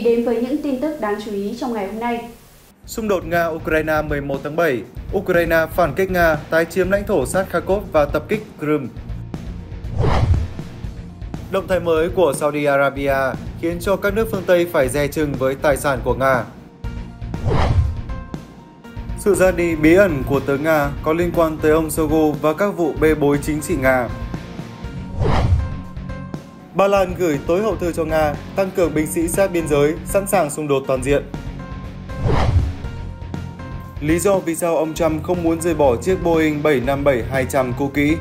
đến với những tin tức đáng chú ý trong ngày hôm nay. Xung đột Nga-Ukraine 11 tháng 7, Ukraine phản kích Nga tái chiếm lãnh thổ sát Kharkov và tập kích Crimea. Động thái mới của Saudi Arabia khiến cho các nước phương Tây phải dè chừng với tài sản của Nga. Sự ra đi bí ẩn của tướng Nga có liên quan tới ông Shoigu và các vụ bê bối chính trị Nga. Ba Lan gửi tối hậu thư cho Nga, tăng cường binh sĩ sát biên giới, sẵn sàng xung đột toàn diện. Lý do vì sao ông Trump không muốn rời bỏ chiếc Boeing 757-200 cũ kỹ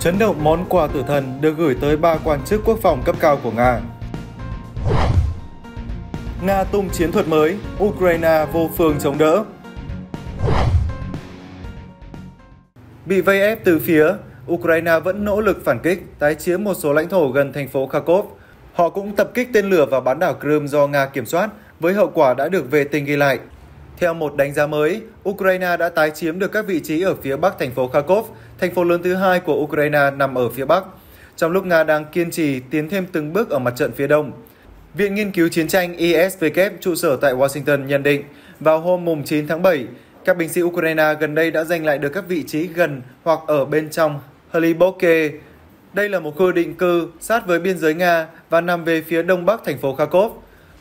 Chấn động món quà tử thần được gửi tới ba quan chức quốc phòng cấp cao của Nga Nga tung chiến thuật mới, Ukraine vô phương chống đỡ Bị vây ép từ phía, Ukraine vẫn nỗ lực phản kích, tái chiếm một số lãnh thổ gần thành phố Kharkov. Họ cũng tập kích tên lửa vào bán đảo Crimea do Nga kiểm soát, với hậu quả đã được vệ tinh ghi lại. Theo một đánh giá mới, Ukraine đã tái chiếm được các vị trí ở phía bắc thành phố Kharkov, thành phố lớn thứ hai của Ukraine nằm ở phía bắc, trong lúc Nga đang kiên trì tiến thêm từng bước ở mặt trận phía đông. Viện Nghiên cứu Chiến tranh ISW trụ sở tại Washington nhận định, vào hôm 9 tháng 7, các binh sĩ Ukraine gần đây đã giành lại được các vị trí gần hoặc ở bên trong Hliboke. Đây là một khu định cư sát với biên giới Nga và nằm về phía đông bắc thành phố Kharkov.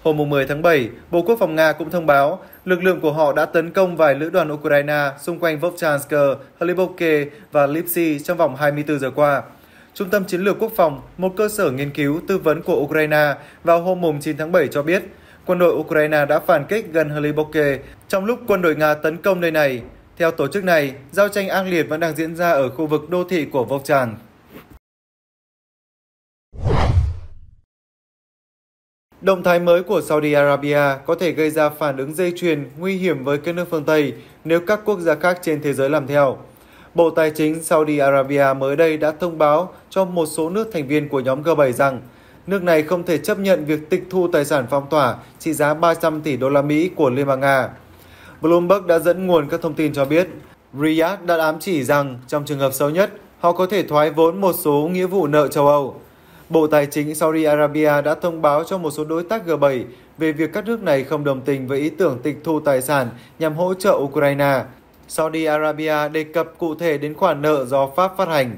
Hôm 10 tháng 7, Bộ Quốc phòng Nga cũng thông báo lực lượng của họ đã tấn công vài lữ đoàn Ukraine xung quanh Vovchansk, Hliboke và Lipsy trong vòng 24 giờ qua. Trung tâm Chiến lược Quốc phòng, một cơ sở nghiên cứu tư vấn của Ukraine, vào hôm 9 tháng 7 cho biết quân đội Ukraine đã phản kích gần Hliboke trong lúc quân đội Nga tấn công nơi này. Theo tổ chức này, giao tranh ác liệt vẫn đang diễn ra ở khu vực đô thị của Vovchan. Động thái mới của Saudi Arabia có thể gây ra phản ứng dây chuyền nguy hiểm với các nước phương Tây nếu các quốc gia khác trên thế giới làm theo. Bộ Tài chính Saudi Arabia mới đây đã thông báo cho một số nước thành viên của nhóm G7 rằng nước này không thể chấp nhận việc tịch thu tài sản phong tỏa trị giá 300 tỷ đô la Mỹ của Liên bang Nga. Bloomberg đã dẫn nguồn các thông tin cho biết, Riyadh đã ám chỉ rằng trong trường hợp xấu nhất, họ có thể thoái vốn một số nghĩa vụ nợ châu Âu. Bộ Tài chính Saudi Arabia đã thông báo cho một số đối tác G7 về việc các nước này không đồng tình với ý tưởng tịch thu tài sản nhằm hỗ trợ Ukraine. Saudi Arabia đề cập cụ thể đến khoản nợ do Pháp phát hành.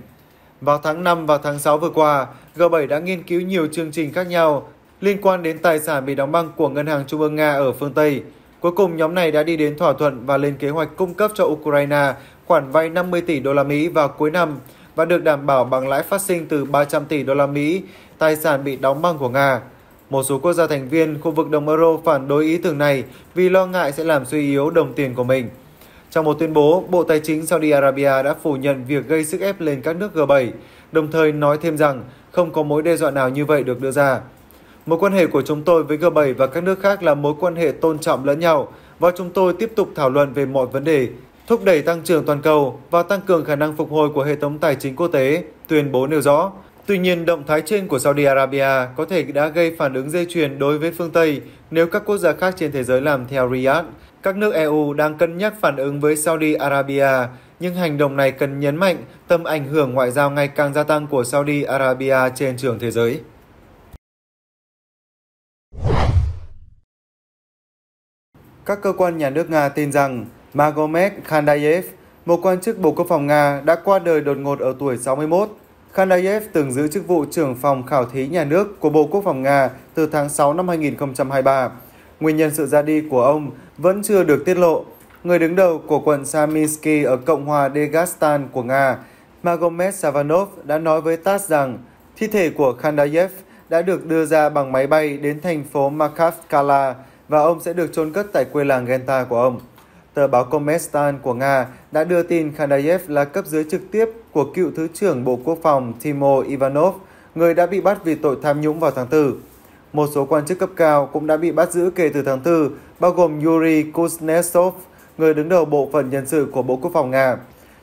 Vào tháng 5 và tháng 6 vừa qua, G7 đã nghiên cứu nhiều chương trình khác nhau liên quan đến tài sản bị đóng băng của Ngân hàng Trung ương Nga ở phương Tây, Cuối cùng, nhóm này đã đi đến thỏa thuận và lên kế hoạch cung cấp cho Ukraine khoản vay 50 tỷ đô la Mỹ vào cuối năm và được đảm bảo bằng lãi phát sinh từ 300 tỷ đô la Mỹ, tài sản bị đóng băng của Nga. Một số quốc gia thành viên khu vực đồng euro phản đối ý tưởng này vì lo ngại sẽ làm suy yếu đồng tiền của mình. Trong một tuyên bố, Bộ Tài chính Saudi Arabia đã phủ nhận việc gây sức ép lên các nước G7, đồng thời nói thêm rằng không có mối đe dọa nào như vậy được đưa ra. Mối quan hệ của chúng tôi với G7 và các nước khác là mối quan hệ tôn trọng lẫn nhau và chúng tôi tiếp tục thảo luận về mọi vấn đề, thúc đẩy tăng trưởng toàn cầu và tăng cường khả năng phục hồi của hệ thống tài chính quốc tế, tuyên bố nêu rõ. Tuy nhiên, động thái trên của Saudi Arabia có thể đã gây phản ứng dây chuyền đối với phương Tây nếu các quốc gia khác trên thế giới làm theo Riyadh. Các nước EU đang cân nhắc phản ứng với Saudi Arabia, nhưng hành động này cần nhấn mạnh tầm ảnh hưởng ngoại giao ngày càng gia tăng của Saudi Arabia trên trường thế giới. các cơ quan nhà nước Nga tin rằng Magomed Khandayev, một quan chức Bộ Quốc phòng Nga đã qua đời đột ngột ở tuổi 61. Khandayev từng giữ chức vụ trưởng phòng khảo thí nhà nước của Bộ Quốc phòng Nga từ tháng 6 năm 2023. Nguyên nhân sự ra đi của ông vẫn chưa được tiết lộ. Người đứng đầu của quận Saminsky ở Cộng hòa Dagestan của Nga, Magomed Savanov đã nói với TASS rằng thi thể của Khandayev đã được đưa ra bằng máy bay đến thành phố Makhachkala, và ông sẽ được chôn cất tại quê làng Genta của ông. Tờ báo Komestan của Nga đã đưa tin Khandayev là cấp dưới trực tiếp của cựu Thứ trưởng Bộ Quốc phòng Timo Ivanov, người đã bị bắt vì tội tham nhũng vào tháng 4. Một số quan chức cấp cao cũng đã bị bắt giữ kể từ tháng 4, bao gồm Yuri Kuznetsov, người đứng đầu bộ phận nhân sự của Bộ Quốc phòng Nga.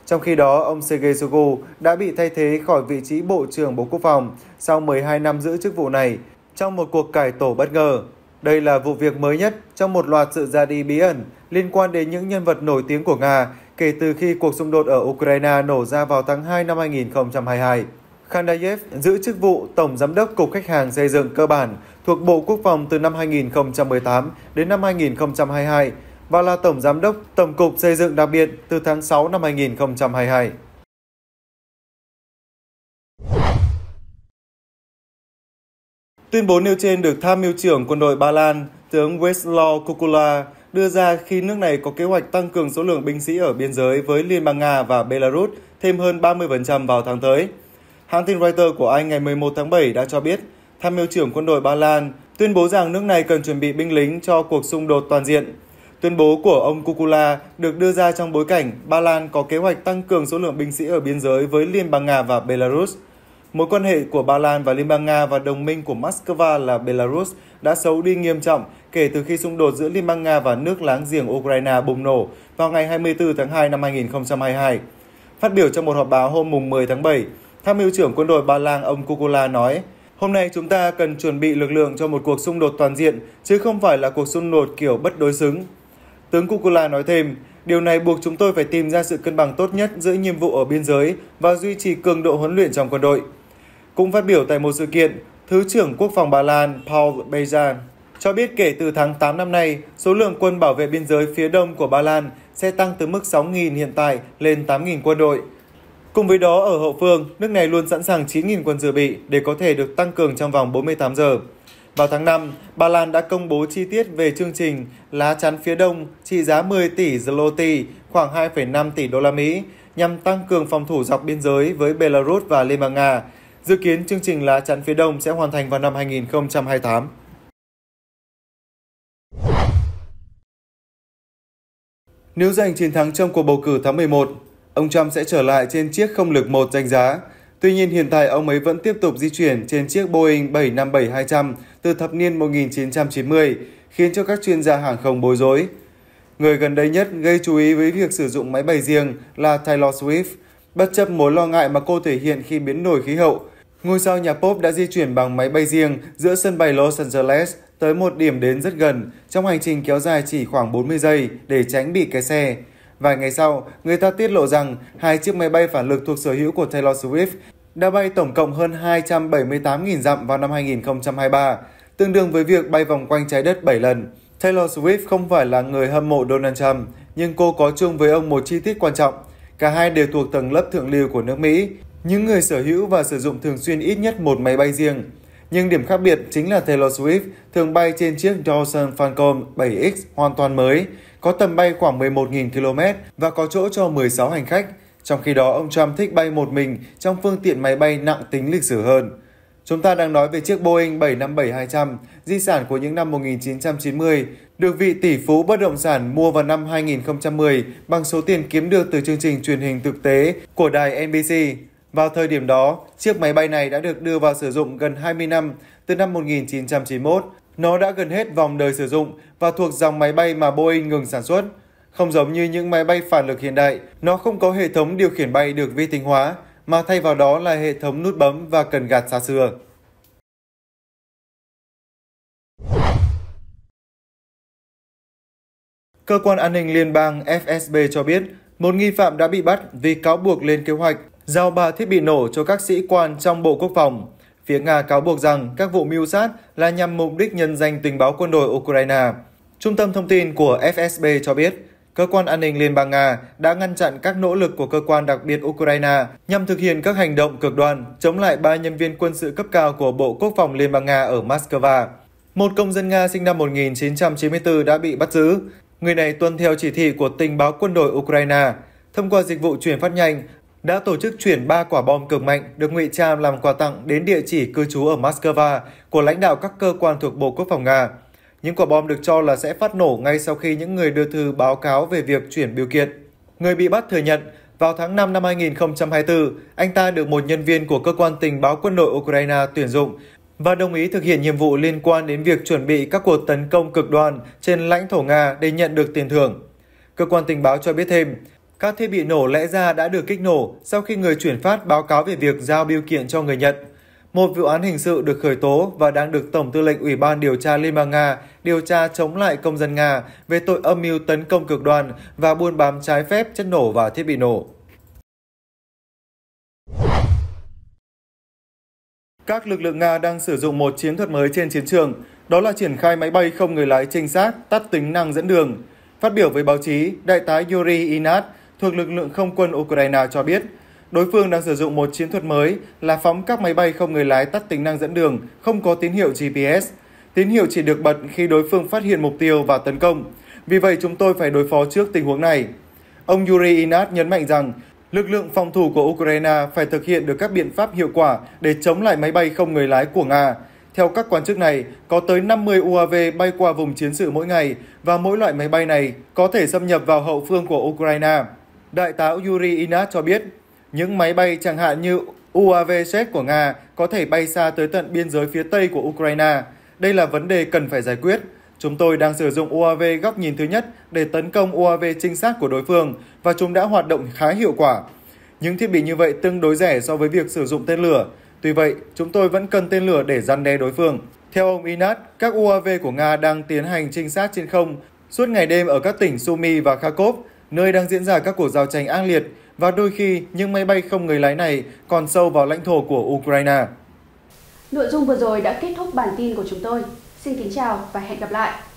Trong khi đó, ông Sergei Shoigu đã bị thay thế khỏi vị trí Bộ trưởng Bộ Quốc phòng sau 12 năm giữ chức vụ này trong một cuộc cải tổ bất ngờ. Đây là vụ việc mới nhất trong một loạt sự ra đi bí ẩn liên quan đến những nhân vật nổi tiếng của Nga kể từ khi cuộc xung đột ở Ukraine nổ ra vào tháng 2 năm 2022. Khandayev giữ chức vụ Tổng Giám đốc Cục Khách hàng Xây dựng Cơ bản thuộc Bộ Quốc phòng từ năm 2018 đến năm 2022 và là Tổng Giám đốc Tổng cục Xây dựng đặc biệt từ tháng 6 năm 2022. Tuyên bố nêu trên được tham mưu trưởng quân đội Ba Lan, tướng Westlaw Kukula đưa ra khi nước này có kế hoạch tăng cường số lượng binh sĩ ở biên giới với Liên bang Nga và Belarus thêm hơn 30% vào tháng tới. Hãng tin Reuters của Anh ngày 11 tháng 7 đã cho biết, tham mưu trưởng quân đội Ba Lan tuyên bố rằng nước này cần chuẩn bị binh lính cho cuộc xung đột toàn diện. Tuyên bố của ông Kukula được đưa ra trong bối cảnh Ba Lan có kế hoạch tăng cường số lượng binh sĩ ở biên giới với Liên bang Nga và Belarus – Mối quan hệ của Ba Lan và Liên bang Nga và đồng minh của Moscow là Belarus đã xấu đi nghiêm trọng kể từ khi xung đột giữa Liên bang Nga và nước láng giềng Ukraine bùng nổ vào ngày 24 tháng 2 năm 2022. Phát biểu trong một họp báo hôm 10 tháng 7, Tham mưu trưởng quân đội Ba Lan ông Kukula nói, Hôm nay chúng ta cần chuẩn bị lực lượng cho một cuộc xung đột toàn diện, chứ không phải là cuộc xung đột kiểu bất đối xứng. Tướng Kukula nói thêm, điều này buộc chúng tôi phải tìm ra sự cân bằng tốt nhất giữa nhiệm vụ ở biên giới và duy trì cường độ huấn luyện trong quân đội. Cũng phát biểu tại một sự kiện, Thứ trưởng Quốc phòng Ba Lan Paul Bejan cho biết kể từ tháng 8 năm nay, số lượng quân bảo vệ biên giới phía đông của Ba Lan sẽ tăng từ mức 6.000 hiện tại lên 8.000 quân đội. Cùng với đó, ở hậu phương, nước này luôn sẵn sàng 9.000 quân dự bị để có thể được tăng cường trong vòng 48 giờ. Vào tháng 5, Ba Lan đã công bố chi tiết về chương trình Lá chắn phía đông trị giá 10 tỷ zloty, khoảng 2,5 tỷ đô la Mỹ, nhằm tăng cường phòng thủ dọc biên giới với Belarus và Liên bang Nga, Dự kiến chương trình lá chắn phía Đông sẽ hoàn thành vào năm 2028. Nếu giành chiến thắng trong cuộc bầu cử tháng 11, ông Trump sẽ trở lại trên chiếc không lực 1 danh giá. Tuy nhiên hiện tại ông ấy vẫn tiếp tục di chuyển trên chiếc Boeing 757-200 từ thập niên 1990, khiến cho các chuyên gia hàng không bối rối. Người gần đây nhất gây chú ý với việc sử dụng máy bay riêng là Taylor Swift, bất chấp mối lo ngại mà cô thể hiện khi biến đổi khí hậu Ngôi sao nhà pop đã di chuyển bằng máy bay riêng giữa sân bay Los Angeles tới một điểm đến rất gần trong hành trình kéo dài chỉ khoảng 40 giây để tránh bị kẹt xe. Vài ngày sau, người ta tiết lộ rằng hai chiếc máy bay phản lực thuộc sở hữu của Taylor Swift đã bay tổng cộng hơn 278.000 dặm vào năm 2023, tương đương với việc bay vòng quanh trái đất 7 lần. Taylor Swift không phải là người hâm mộ Donald Trump, nhưng cô có chung với ông một chi tiết quan trọng. Cả hai đều thuộc tầng lớp thượng lưu của nước Mỹ, những người sở hữu và sử dụng thường xuyên ít nhất một máy bay riêng. Nhưng điểm khác biệt chính là Taylor Swift thường bay trên chiếc Dawson Falcon 7X hoàn toàn mới, có tầm bay khoảng 11.000 km và có chỗ cho 16 hành khách. Trong khi đó, ông Trump thích bay một mình trong phương tiện máy bay nặng tính lịch sử hơn. Chúng ta đang nói về chiếc Boeing 757-200, di sản của những năm 1990, được vị tỷ phú bất động sản mua vào năm 2010 bằng số tiền kiếm được từ chương trình truyền hình thực tế của đài NBC. Vào thời điểm đó, chiếc máy bay này đã được đưa vào sử dụng gần 20 năm, từ năm 1991. Nó đã gần hết vòng đời sử dụng và thuộc dòng máy bay mà Boeing ngừng sản xuất. Không giống như những máy bay phản lực hiện đại, nó không có hệ thống điều khiển bay được vi tính hóa, mà thay vào đó là hệ thống nút bấm và cần gạt xa xưa. Cơ quan an ninh liên bang FSB cho biết, một nghi phạm đã bị bắt vì cáo buộc lên kế hoạch giao ba thiết bị nổ cho các sĩ quan trong Bộ Quốc phòng. Phía Nga cáo buộc rằng các vụ mưu sát là nhằm mục đích nhân danh tình báo quân đội Ukraine. Trung tâm thông tin của FSB cho biết, cơ quan an ninh Liên bang Nga đã ngăn chặn các nỗ lực của cơ quan đặc biệt Ukraine nhằm thực hiện các hành động cực đoan chống lại ba nhân viên quân sự cấp cao của Bộ Quốc phòng Liên bang Nga ở Moscow. Một công dân Nga sinh năm 1994 đã bị bắt giữ. Người này tuân theo chỉ thị của tình báo quân đội Ukraine. Thông qua dịch vụ chuyển phát nhanh, đã tổ chức chuyển 3 quả bom cực mạnh được ngụy trang làm quà tặng đến địa chỉ cư trú ở Moscow của lãnh đạo các cơ quan thuộc Bộ Quốc phòng Nga. Những quả bom được cho là sẽ phát nổ ngay sau khi những người đưa thư báo cáo về việc chuyển biểu kiện. Người bị bắt thừa nhận, vào tháng 5 năm 2024, anh ta được một nhân viên của cơ quan tình báo quân đội Ukraine tuyển dụng và đồng ý thực hiện nhiệm vụ liên quan đến việc chuẩn bị các cuộc tấn công cực đoan trên lãnh thổ Nga để nhận được tiền thưởng. Cơ quan tình báo cho biết thêm, các thiết bị nổ lẽ ra đã được kích nổ sau khi người chuyển phát báo cáo về việc giao biểu kiện cho người nhận. Một vụ án hình sự được khởi tố và đang được Tổng tư lệnh Ủy ban điều tra Liên bang Nga điều tra chống lại công dân Nga về tội âm mưu tấn công cực đoan và buôn bán trái phép chất nổ và thiết bị nổ. Các lực lượng Nga đang sử dụng một chiến thuật mới trên chiến trường, đó là triển khai máy bay không người lái trinh sát tắt tính năng dẫn đường. Phát biểu với báo chí, Đại tá Yuri Inat, thuộc lực lượng không quân Ukraine cho biết, đối phương đang sử dụng một chiến thuật mới là phóng các máy bay không người lái tắt tính năng dẫn đường, không có tín hiệu GPS. Tín hiệu chỉ được bật khi đối phương phát hiện mục tiêu và tấn công. Vì vậy chúng tôi phải đối phó trước tình huống này. Ông Yuri Inat nhấn mạnh rằng lực lượng phòng thủ của Ukraine phải thực hiện được các biện pháp hiệu quả để chống lại máy bay không người lái của Nga. Theo các quan chức này, có tới 50 UAV bay qua vùng chiến sự mỗi ngày và mỗi loại máy bay này có thể xâm nhập vào hậu phương của Ukraine. Đại tá Yuri Inat cho biết, những máy bay chẳng hạn như UAV Jet của Nga có thể bay xa tới tận biên giới phía tây của Ukraine. Đây là vấn đề cần phải giải quyết. Chúng tôi đang sử dụng UAV góc nhìn thứ nhất để tấn công UAV trinh sát của đối phương và chúng đã hoạt động khá hiệu quả. Những thiết bị như vậy tương đối rẻ so với việc sử dụng tên lửa. Tuy vậy, chúng tôi vẫn cần tên lửa để răn đe đối phương. Theo ông Inat, các UAV của Nga đang tiến hành trinh sát trên không suốt ngày đêm ở các tỉnh Sumy và Kharkov nơi đang diễn ra các cuộc giao tranh ác liệt và đôi khi những máy bay không người lái này còn sâu vào lãnh thổ của Ukraine. Nội dung vừa rồi đã kết thúc bản tin của chúng tôi. Xin kính chào và hẹn gặp lại!